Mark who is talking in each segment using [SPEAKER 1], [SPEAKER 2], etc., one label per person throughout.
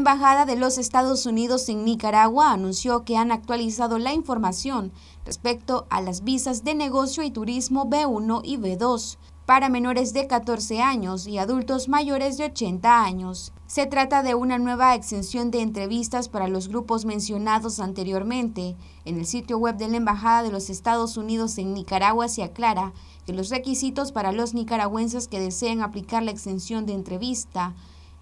[SPEAKER 1] La Embajada de los Estados Unidos en Nicaragua anunció que han actualizado la información respecto a las visas de negocio y turismo B1 y B2 para menores de 14 años y adultos mayores de 80 años. Se trata de una nueva exención de entrevistas para los grupos mencionados anteriormente. En el sitio web de la Embajada de los Estados Unidos en Nicaragua se aclara que los requisitos para los nicaragüenses que deseen aplicar la exención de entrevista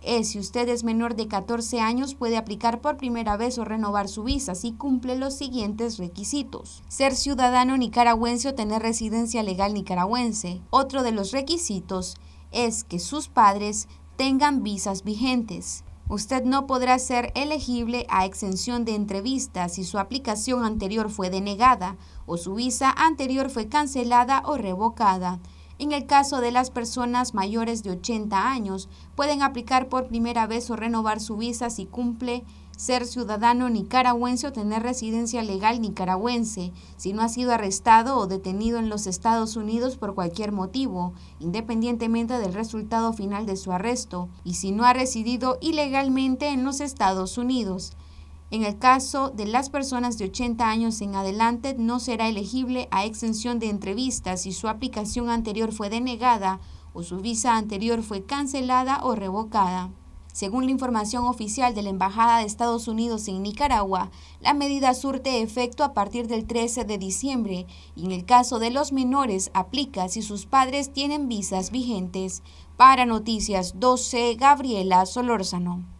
[SPEAKER 1] es eh, si usted es menor de 14 años puede aplicar por primera vez o renovar su visa si cumple los siguientes requisitos. Ser ciudadano nicaragüense o tener residencia legal nicaragüense. Otro de los requisitos es que sus padres tengan visas vigentes. Usted no podrá ser elegible a exención de entrevista si su aplicación anterior fue denegada o su visa anterior fue cancelada o revocada en el caso de las personas mayores de 80 años, pueden aplicar por primera vez o renovar su visa si cumple ser ciudadano nicaragüense o tener residencia legal nicaragüense, si no ha sido arrestado o detenido en los Estados Unidos por cualquier motivo, independientemente del resultado final de su arresto, y si no ha residido ilegalmente en los Estados Unidos. En el caso de las personas de 80 años en adelante, no será elegible a exención de entrevistas si su aplicación anterior fue denegada o su visa anterior fue cancelada o revocada. Según la información oficial de la Embajada de Estados Unidos en Nicaragua, la medida surte efecto a partir del 13 de diciembre y en el caso de los menores aplica si sus padres tienen visas vigentes. Para Noticias 12, Gabriela Solórzano.